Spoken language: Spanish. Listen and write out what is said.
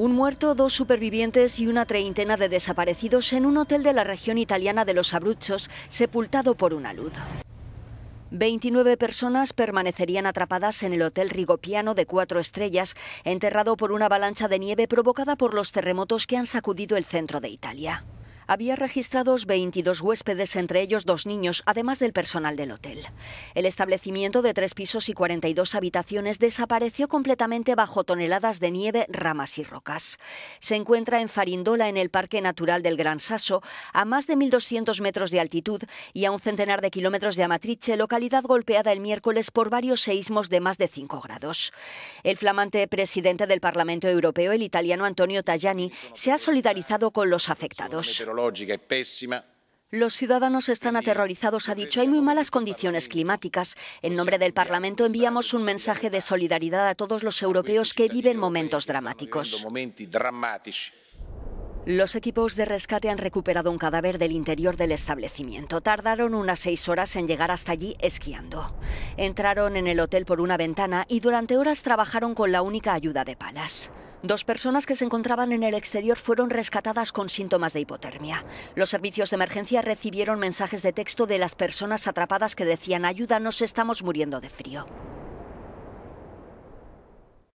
Un muerto, dos supervivientes y una treintena de desaparecidos en un hotel de la región italiana de los Abruzzos, sepultado por una luz. 29 personas permanecerían atrapadas en el Hotel Rigopiano de cuatro estrellas, enterrado por una avalancha de nieve provocada por los terremotos que han sacudido el centro de Italia había registrados 22 huéspedes, entre ellos dos niños, además del personal del hotel. El establecimiento de tres pisos y 42 habitaciones desapareció completamente bajo toneladas de nieve, ramas y rocas. Se encuentra en Farindola, en el Parque Natural del Gran Sasso, a más de 1.200 metros de altitud y a un centenar de kilómetros de Amatrice, localidad golpeada el miércoles por varios seísmos de más de 5 grados. El flamante presidente del Parlamento Europeo, el italiano Antonio Tajani, se ha solidarizado con los afectados es pésima, los ciudadanos están aterrorizados, ha dicho. Hay muy malas condiciones climáticas. En nombre del Parlamento enviamos un mensaje de solidaridad a todos los europeos que viven momentos dramáticos. Los equipos de rescate han recuperado un cadáver del interior del establecimiento. Tardaron unas seis horas en llegar hasta allí esquiando. Entraron en el hotel por una ventana y durante horas trabajaron con la única ayuda de palas. Dos personas que se encontraban en el exterior fueron rescatadas con síntomas de hipotermia. Los servicios de emergencia recibieron mensajes de texto de las personas atrapadas que decían ayúdanos, estamos muriendo de frío.